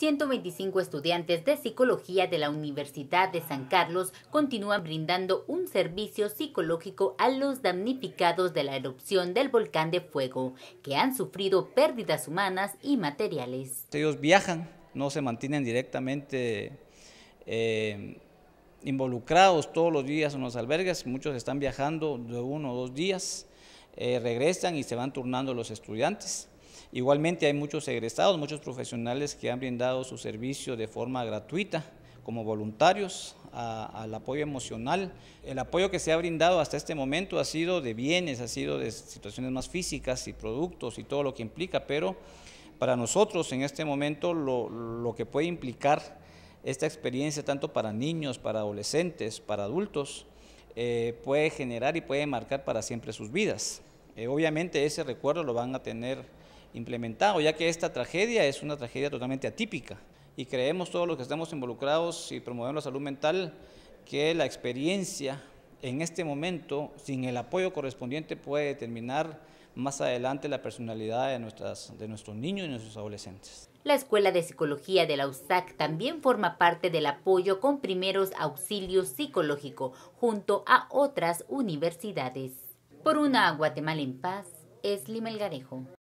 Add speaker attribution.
Speaker 1: 125 estudiantes de psicología de la Universidad de San Carlos continúan brindando un servicio psicológico a los damnificados de la erupción del volcán de fuego, que han sufrido pérdidas humanas y materiales.
Speaker 2: Ellos viajan, no se mantienen directamente eh, involucrados todos los días en los albergues, muchos están viajando de uno o dos días, eh, regresan y se van turnando los estudiantes. Igualmente hay muchos egresados, muchos profesionales que han brindado su servicio de forma gratuita como voluntarios al apoyo emocional. El apoyo que se ha brindado hasta este momento ha sido de bienes, ha sido de situaciones más físicas y productos y todo lo que implica, pero para nosotros en este momento lo, que puede implicar esta experiencia tanto para niños, para adolescentes, para adultos, eh, puede generar y puede marcar para siempre sus vidas. Eh, obviamente ese recuerdo lo van a tener implementado, ya que esta tragedia es una tragedia totalmente atípica y creemos todos los que estamos involucrados y promovemos la salud mental que la experiencia en este momento, sin el apoyo correspondiente, puede determinar más adelante la personalidad de, nuestras, de nuestros niños y nuestros adolescentes.
Speaker 1: La Escuela de Psicología de la USAC también forma parte del apoyo con primeros auxilios psicológicos junto a otras universidades. Por una Guatemala en paz, es Limelgarejo.